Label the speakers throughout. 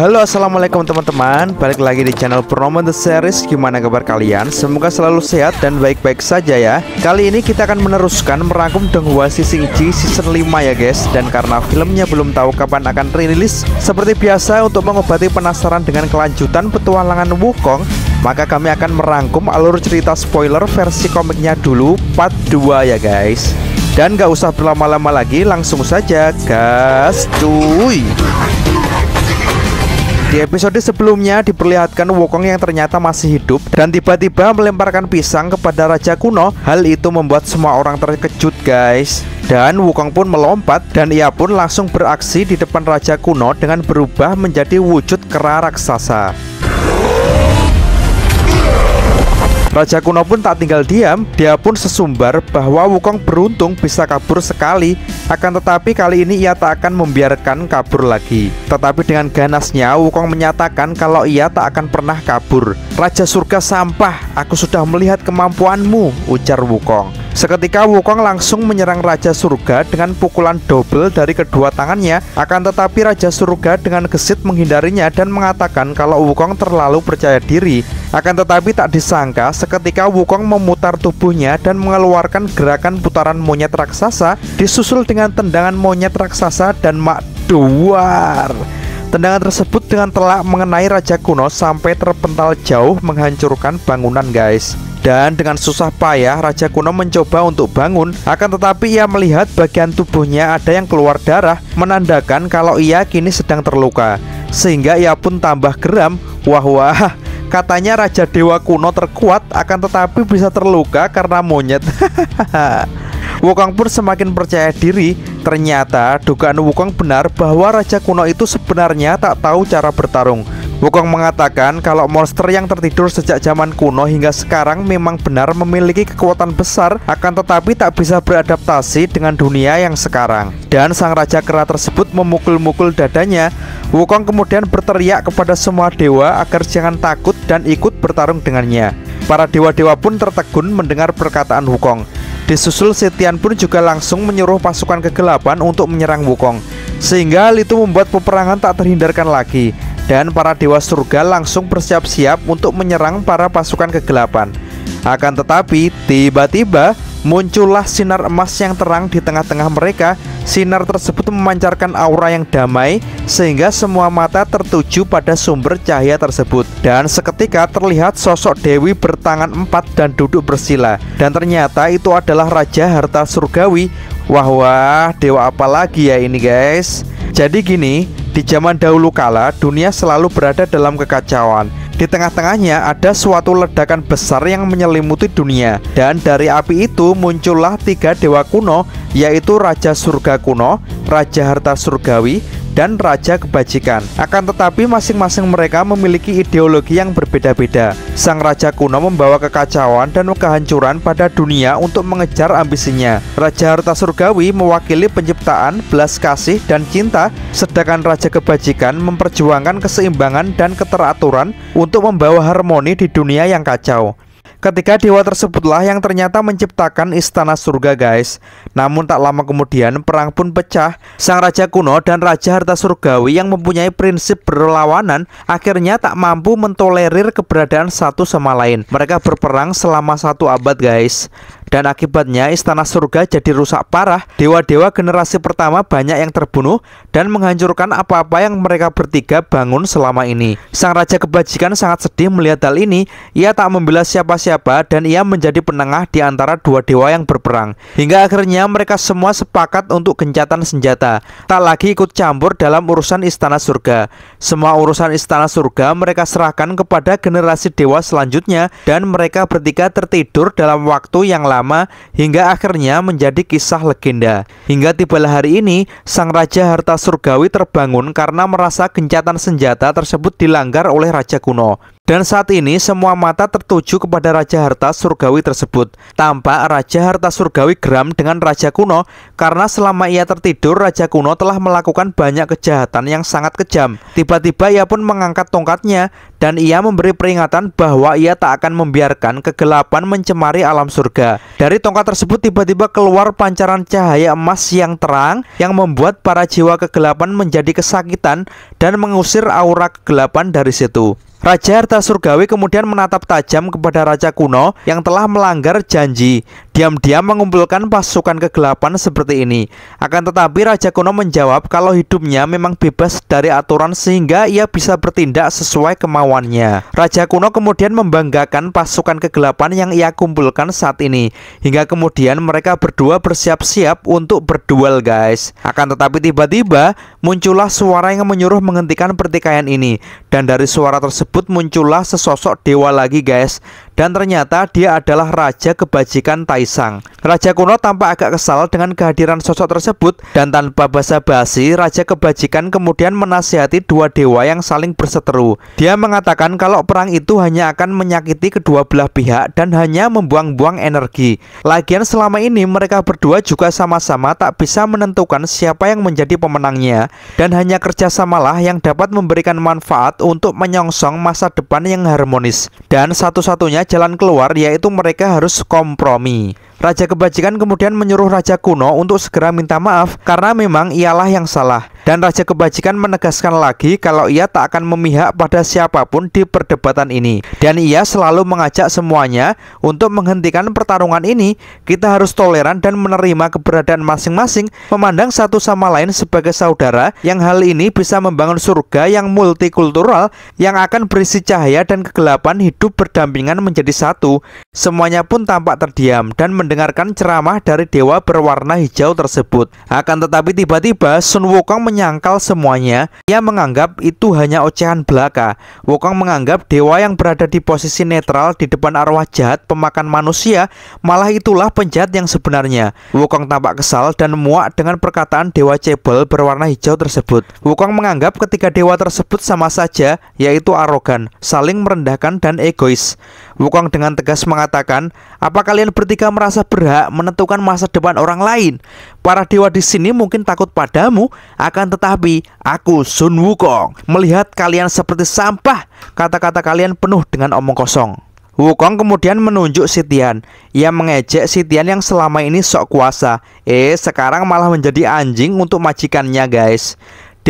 Speaker 1: Halo assalamualaikum teman-teman Balik lagi di channel Purnomo The Series Gimana kabar kalian? Semoga selalu sehat dan baik-baik saja ya Kali ini kita akan meneruskan merangkum Donghua sisi Ji season 5 ya guys Dan karena filmnya belum tahu kapan akan rilis Seperti biasa untuk mengobati penasaran dengan kelanjutan petualangan Wukong Maka kami akan merangkum alur cerita spoiler versi komiknya dulu part 2 ya guys Dan gak usah berlama-lama lagi langsung saja gas cuy di episode sebelumnya diperlihatkan Wukong yang ternyata masih hidup dan tiba-tiba melemparkan pisang kepada Raja Kuno. Hal itu membuat semua orang terkejut guys. Dan Wukong pun melompat dan ia pun langsung beraksi di depan Raja Kuno dengan berubah menjadi wujud kera raksasa. Raja kuno pun tak tinggal diam, dia pun sesumbar bahwa Wukong beruntung bisa kabur sekali, akan tetapi kali ini ia tak akan membiarkan kabur lagi. Tetapi dengan ganasnya, Wukong menyatakan kalau ia tak akan pernah kabur. Raja surga sampah, aku sudah melihat kemampuanmu, ujar Wukong. Seketika Wukong langsung menyerang Raja Surga dengan pukulan double dari kedua tangannya Akan tetapi Raja Surga dengan gesit menghindarinya dan mengatakan kalau Wukong terlalu percaya diri Akan tetapi tak disangka seketika Wukong memutar tubuhnya dan mengeluarkan gerakan putaran monyet raksasa Disusul dengan tendangan monyet raksasa dan mak duar Tendangan tersebut dengan telak mengenai Raja Kuno sampai terpental jauh menghancurkan bangunan guys dan dengan susah payah raja kuno mencoba untuk bangun akan tetapi ia melihat bagian tubuhnya ada yang keluar darah menandakan kalau ia kini sedang terluka sehingga ia pun tambah geram wah wah Katanya Raja Dewa kuno terkuat akan tetapi bisa terluka karena monyet Wukong pun semakin percaya diri Ternyata dugaan Wukong benar bahwa Raja kuno itu sebenarnya tak tahu cara bertarung Wukong mengatakan kalau monster yang tertidur sejak zaman kuno hingga sekarang memang benar memiliki kekuatan besar akan tetapi tak bisa beradaptasi dengan dunia yang sekarang. Dan sang raja kera tersebut memukul-mukul dadanya. Wukong kemudian berteriak kepada semua dewa agar jangan takut dan ikut bertarung dengannya. Para dewa-dewa pun tertegun mendengar perkataan Wukong. Disusul Setian pun juga langsung menyuruh pasukan kegelapan untuk menyerang Wukong Sehingga hal itu membuat peperangan tak terhindarkan lagi dan para dewa surga langsung bersiap-siap untuk menyerang para pasukan kegelapan. Akan tetapi, tiba-tiba muncullah sinar emas yang terang di tengah-tengah mereka. Sinar tersebut memancarkan aura yang damai, sehingga semua mata tertuju pada sumber cahaya tersebut. Dan seketika terlihat sosok Dewi bertangan empat dan duduk bersila. Dan ternyata itu adalah Raja Harta Surgawi, Wah wah, dewa apa lagi ya ini guys? Jadi gini, di zaman dahulu kala dunia selalu berada dalam kekacauan. Di tengah-tengahnya ada suatu ledakan besar yang menyelimuti dunia Dan dari api itu muncullah tiga dewa kuno Yaitu Raja Surga Kuno, Raja Harta Surgawi, dan raja kebajikan. Akan tetapi masing-masing mereka memiliki ideologi yang berbeda-beda. Sang raja kuno membawa kekacauan dan kehancuran pada dunia untuk mengejar ambisinya. Raja harta surgawi mewakili penciptaan, belas kasih dan cinta, sedangkan raja kebajikan memperjuangkan keseimbangan dan keteraturan untuk membawa harmoni di dunia yang kacau. Ketika dewa tersebutlah yang ternyata menciptakan istana surga guys Namun tak lama kemudian perang pun pecah Sang Raja kuno dan Raja Harta Surgawi yang mempunyai prinsip berlawanan Akhirnya tak mampu mentolerir keberadaan satu sama lain Mereka berperang selama satu abad guys dan akibatnya istana surga jadi rusak parah. Dewa-dewa generasi pertama banyak yang terbunuh dan menghancurkan apa-apa yang mereka bertiga bangun selama ini. Sang raja kebajikan sangat sedih melihat hal ini. Ia tak membela siapa-siapa siapa dan ia menjadi penengah di antara dua dewa yang berperang. Hingga akhirnya mereka semua sepakat untuk gencatan senjata, tak lagi ikut campur dalam urusan istana surga. Semua urusan istana surga mereka serahkan kepada generasi dewa selanjutnya dan mereka bertiga tertidur dalam waktu yang lama hingga akhirnya menjadi kisah legenda. Hingga tibalah hari ini, sang raja harta surgawi terbangun karena merasa gencatan senjata tersebut dilanggar oleh raja kuno. Dan saat ini semua mata tertuju kepada Raja Harta Surgawi tersebut. Tampak Raja Harta Surgawi geram dengan Raja Kuno karena selama ia tertidur Raja Kuno telah melakukan banyak kejahatan yang sangat kejam. Tiba-tiba ia pun mengangkat tongkatnya dan ia memberi peringatan bahwa ia tak akan membiarkan kegelapan mencemari alam surga. Dari tongkat tersebut tiba-tiba keluar pancaran cahaya emas yang terang yang membuat para jiwa kegelapan menjadi kesakitan dan mengusir aura kegelapan dari situ. Raja Harta Surgawi kemudian menatap tajam kepada Raja Kuno yang telah melanggar janji diam-diam mengumpulkan pasukan kegelapan seperti ini. Akan tetapi Raja Kuno menjawab kalau hidupnya memang bebas dari aturan sehingga ia bisa bertindak sesuai kemauannya. Raja Kuno kemudian membanggakan pasukan kegelapan yang ia kumpulkan saat ini. Hingga kemudian mereka berdua bersiap-siap untuk berduel guys. Akan tetapi tiba-tiba muncullah suara yang menyuruh menghentikan pertikaian ini. Dan dari suara tersebut muncullah sesosok dewa lagi guys dan ternyata dia adalah raja kebajikan Taisang. Raja kuno tampak agak kesal dengan kehadiran sosok tersebut dan tanpa basa-basi, raja kebajikan kemudian menasihati dua dewa yang saling berseteru. Dia mengatakan kalau perang itu hanya akan menyakiti kedua belah pihak dan hanya membuang-buang energi. Lagian selama ini mereka berdua juga sama-sama tak bisa menentukan siapa yang menjadi pemenangnya dan hanya kerjasamalah yang dapat memberikan manfaat untuk menyongsong masa depan yang harmonis. Dan satu-satunya jalan keluar yaitu mereka harus kompromi. Raja kebajikan kemudian menyuruh raja kuno untuk segera minta maaf karena memang ialah yang salah. Dan raja kebajikan menegaskan lagi kalau ia tak akan memihak pada siapapun di perdebatan ini. Dan ia selalu mengajak semuanya untuk menghentikan pertarungan ini. Kita harus toleran dan menerima keberadaan masing-masing, memandang satu sama lain sebagai saudara yang hal ini bisa membangun surga yang multikultural yang akan berisi cahaya dan kegelapan hidup berdampingan menjadi satu, semuanya pun tampak terdiam dan mendengarkan ceramah dari dewa berwarna hijau tersebut. Akan tetapi tiba-tiba Sun Wukong menyangkal semuanya. Ia menganggap itu hanya ocehan belaka. Wukong menganggap dewa yang berada di posisi netral di depan arwah jahat pemakan manusia malah itulah penjahat yang sebenarnya. Wukong tampak kesal dan muak dengan perkataan dewa cebol berwarna hijau tersebut. Wukong menganggap ketika dewa tersebut sama saja yaitu arogan, saling merendahkan dan egois. Wukong dengan tegas mengatakan, apa kalian bertiga merasa berhak menentukan masa depan orang lain? Para dewa di sini mungkin takut padamu, akan tetapi aku Sun Wukong melihat kalian seperti sampah. Kata-kata kalian penuh dengan omong kosong. Wukong kemudian menunjuk Sitian. Ia mengejek Sitian yang selama ini sok kuasa. Eh, sekarang malah menjadi anjing untuk majikannya, guys.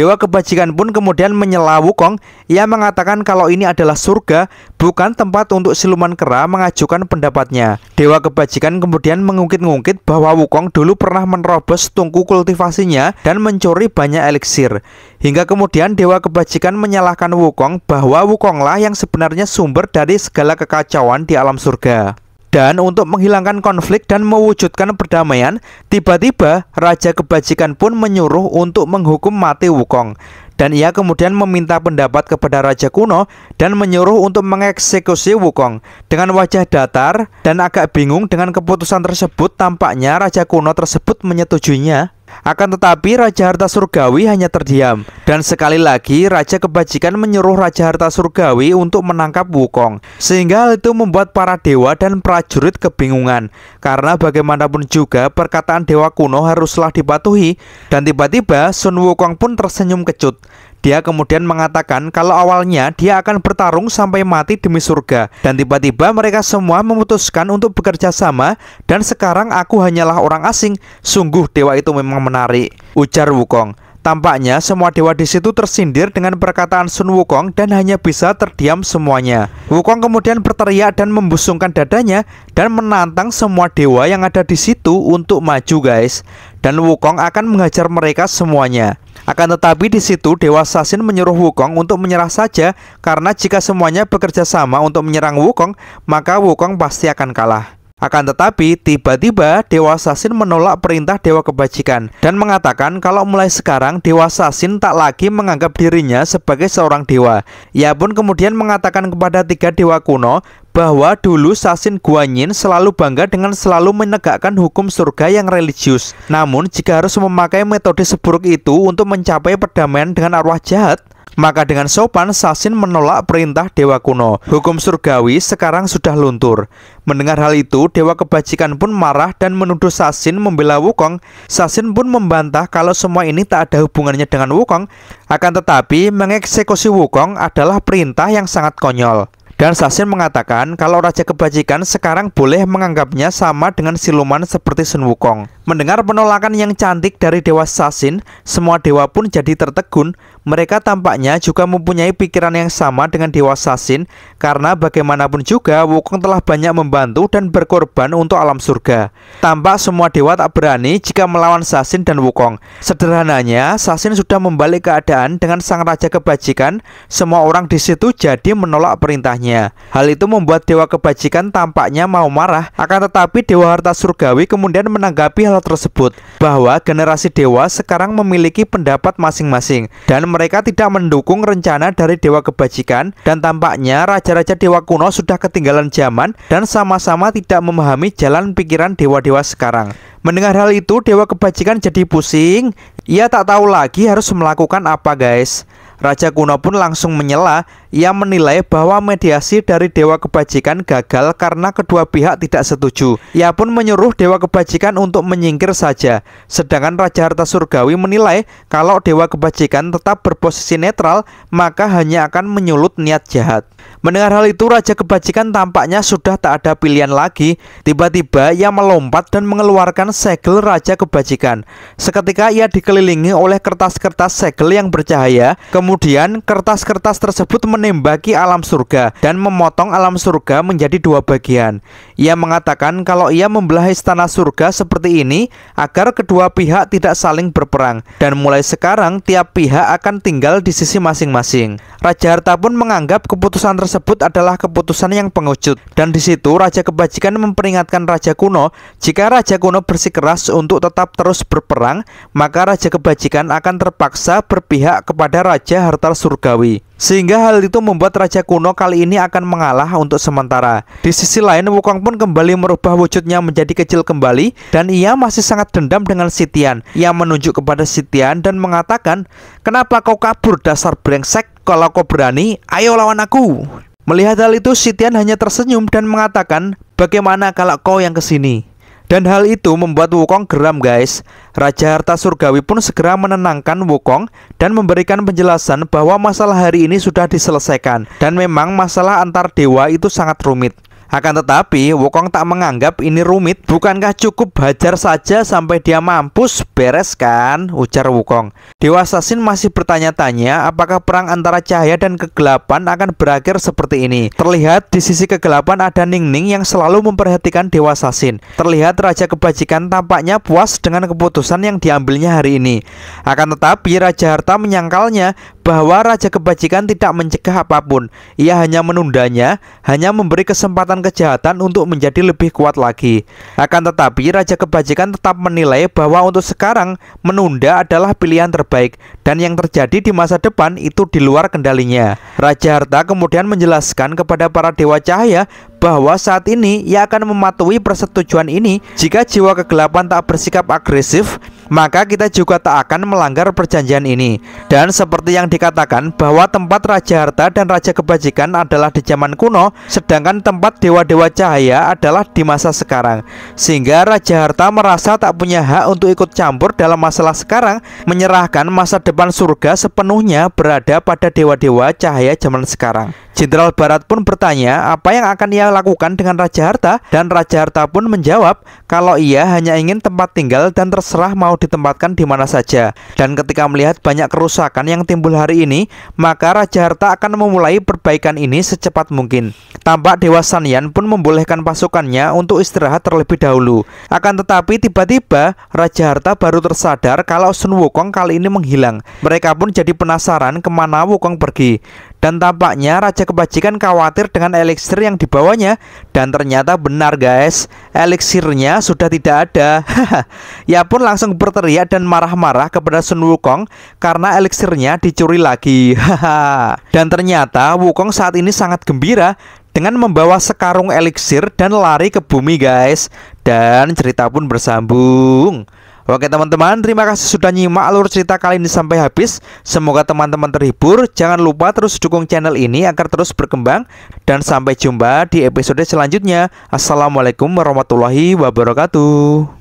Speaker 1: Dewa kebajikan pun kemudian menyela Wukong ia mengatakan kalau ini adalah surga, bukan tempat untuk siluman kera mengajukan pendapatnya. Dewa kebajikan kemudian mengungkit-ungkit bahwa Wukong dulu pernah menerobos tungku kultivasinya dan mencuri banyak eliksir. Hingga kemudian Dewa kebajikan menyalahkan Wukong bahwa Wukonglah yang sebenarnya sumber dari segala kekacauan di alam surga. Dan untuk menghilangkan konflik dan mewujudkan perdamaian, tiba-tiba Raja Kebajikan pun menyuruh untuk menghukum mati Wukong. Dan ia kemudian meminta pendapat kepada Raja Kuno dan menyuruh untuk mengeksekusi Wukong. Dengan wajah datar dan agak bingung dengan keputusan tersebut, tampaknya Raja Kuno tersebut menyetujuinya akan tetapi Raja Harta Surgawi hanya terdiam Dan sekali lagi Raja Kebajikan menyuruh Raja Harta Surgawi untuk menangkap Wukong Sehingga hal itu membuat para dewa dan prajurit kebingungan Karena bagaimanapun juga perkataan dewa kuno haruslah dipatuhi Dan tiba-tiba Sun Wukong pun tersenyum kecut dia kemudian mengatakan kalau awalnya dia akan bertarung sampai mati demi surga dan tiba-tiba mereka semua memutuskan untuk bekerja sama dan sekarang aku hanyalah orang asing. Sungguh dewa itu memang menarik, ujar Wukong. Tampaknya semua dewa di situ tersindir dengan perkataan Sun Wukong dan hanya bisa terdiam semuanya. Wukong kemudian berteriak dan membusungkan dadanya dan menantang semua dewa yang ada di situ untuk maju guys. Dan Wukong akan menghajar mereka semuanya. Akan tetapi di situ Dewa Sasin menyuruh Wukong untuk menyerah saja karena jika semuanya bekerja sama untuk menyerang Wukong, maka Wukong pasti akan kalah. Akan tetapi, tiba-tiba Dewa Sasin menolak perintah Dewa Kebajikan dan mengatakan kalau mulai sekarang Dewa Sasin tak lagi menganggap dirinya sebagai seorang dewa. Ia pun kemudian mengatakan kepada tiga dewa kuno bahwa dulu Sasin Guanyin selalu bangga dengan selalu menegakkan hukum surga yang religius. Namun, jika harus memakai metode seburuk itu untuk mencapai perdamaian dengan arwah jahat, maka dengan sopan Sasin menolak perintah dewa kuno. Hukum surgawi sekarang sudah luntur. Mendengar hal itu, dewa kebajikan pun marah dan menuduh Sasin membela Wukong. Sasin pun membantah kalau semua ini tak ada hubungannya dengan Wukong, akan tetapi mengeksekusi Wukong adalah perintah yang sangat konyol. Dan Sasin mengatakan kalau Raja Kebajikan sekarang boleh menganggapnya sama dengan siluman seperti Sun Wukong. Mendengar penolakan yang cantik dari Dewa Sasin, semua dewa pun jadi tertegun mereka tampaknya juga mempunyai pikiran yang sama dengan Dewa Sasin karena bagaimanapun juga Wukong telah banyak membantu dan berkorban untuk alam surga. Tampak semua dewa tak berani jika melawan Sasin dan Wukong. Sederhananya, Sasin sudah membalik keadaan dengan sang raja kebajikan, semua orang di situ jadi menolak perintahnya. Hal itu membuat dewa kebajikan tampaknya mau marah, akan tetapi dewa harta surgawi kemudian menanggapi hal tersebut bahwa generasi dewa sekarang memiliki pendapat masing-masing dan mereka tidak mendukung rencana dari Dewa Kebajikan dan tampaknya raja-raja Dewa kuno sudah ketinggalan zaman dan sama-sama tidak memahami jalan pikiran dewa-dewa sekarang. Mendengar hal itu, Dewa Kebajikan jadi pusing. Ia tak tahu lagi harus melakukan apa guys. Raja kuno pun langsung menyela ia menilai bahwa mediasi dari Dewa Kebajikan gagal karena kedua pihak tidak setuju. Ia pun menyuruh Dewa Kebajikan untuk menyingkir saja. Sedangkan Raja Harta Surgawi menilai kalau Dewa Kebajikan tetap berposisi netral, maka hanya akan menyulut niat jahat. Mendengar hal itu, Raja Kebajikan tampaknya sudah tak ada pilihan lagi. Tiba-tiba ia melompat dan mengeluarkan segel Raja Kebajikan. Seketika ia dikelilingi oleh kertas-kertas segel yang bercahaya, kemudian kertas-kertas tersebut menembaki alam surga dan memotong alam surga menjadi dua bagian. Ia mengatakan kalau ia membelah istana surga seperti ini agar kedua pihak tidak saling berperang dan mulai sekarang tiap pihak akan tinggal di sisi masing-masing. Raja Harta pun menganggap keputusan tersebut adalah keputusan yang pengecut dan di situ Raja Kebajikan memperingatkan Raja Kuno jika Raja Kuno bersikeras untuk tetap terus berperang maka Raja Kebajikan akan terpaksa berpihak kepada Raja Harta Surgawi. Sehingga hal itu membuat Raja Kuno kali ini akan mengalah untuk sementara. Di sisi lain, Wukong pun kembali merubah wujudnya menjadi kecil kembali dan ia masih sangat dendam dengan Sitian. Ia menunjuk kepada Sitian dan mengatakan, Kenapa kau kabur dasar brengsek? Kalau kau berani, ayo lawan aku. Melihat hal itu, Sitian hanya tersenyum dan mengatakan, Bagaimana kalau kau yang kesini? Dan hal itu membuat Wukong geram guys. Raja Harta Surgawi pun segera menenangkan Wukong dan memberikan penjelasan bahwa masalah hari ini sudah diselesaikan. Dan memang masalah antar dewa itu sangat rumit. Akan tetapi, Wukong tak menganggap ini rumit. Bukankah cukup hajar saja sampai dia mampus beres kan? Ujar Wukong. Dewa Sasin masih bertanya-tanya apakah perang antara cahaya dan kegelapan akan berakhir seperti ini. Terlihat di sisi kegelapan ada Ningning yang selalu memperhatikan Dewa Sasin. Terlihat Raja Kebajikan tampaknya puas dengan keputusan yang diambilnya hari ini. Akan tetapi, Raja Harta menyangkalnya bahwa Raja Kebajikan tidak mencegah apapun. Ia hanya menundanya, hanya memberi kesempatan kejahatan untuk menjadi lebih kuat lagi. Akan tetapi, Raja Kebajikan tetap menilai bahwa untuk sekarang menunda adalah pilihan terbaik dan yang terjadi di masa depan itu di luar kendalinya. Raja Harta kemudian menjelaskan kepada para Dewa Cahaya bahwa saat ini ia akan mematuhi persetujuan ini jika jiwa kegelapan tak bersikap agresif maka kita juga tak akan melanggar perjanjian ini. Dan seperti yang dikatakan bahwa tempat Raja Harta dan Raja Kebajikan adalah di zaman kuno, sedangkan tempat dewa-dewa cahaya adalah di masa sekarang. Sehingga Raja Harta merasa tak punya hak untuk ikut campur dalam masalah sekarang, menyerahkan masa depan surga sepenuhnya berada pada dewa-dewa cahaya zaman sekarang. Jenderal Barat pun bertanya apa yang akan ia lakukan dengan Raja Harta dan Raja Harta pun menjawab kalau ia hanya ingin tempat tinggal dan terserah mau ditempatkan di mana saja. Dan ketika melihat banyak kerusakan yang timbul hari ini, maka Raja Harta akan memulai perbaikan ini secepat mungkin. Tampak Dewa Sanian pun membolehkan pasukannya untuk istirahat terlebih dahulu. Akan tetapi tiba-tiba Raja Harta baru tersadar kalau Sun Wukong kali ini menghilang. Mereka pun jadi penasaran kemana Wukong pergi. Dan tampaknya Raja Kebajikan khawatir dengan eliksir yang dibawanya Dan ternyata benar guys Eliksirnya sudah tidak ada Ia pun langsung berteriak dan marah-marah kepada Sun Wukong Karena eliksirnya dicuri lagi Dan ternyata Wukong saat ini sangat gembira dengan membawa sekarung eliksir dan lari ke bumi guys Dan cerita pun bersambung Oke teman-teman, terima kasih sudah nyimak alur cerita kali ini sampai habis. Semoga teman-teman terhibur. Jangan lupa terus dukung channel ini agar terus berkembang. Dan sampai jumpa di episode selanjutnya. Assalamualaikum warahmatullahi wabarakatuh.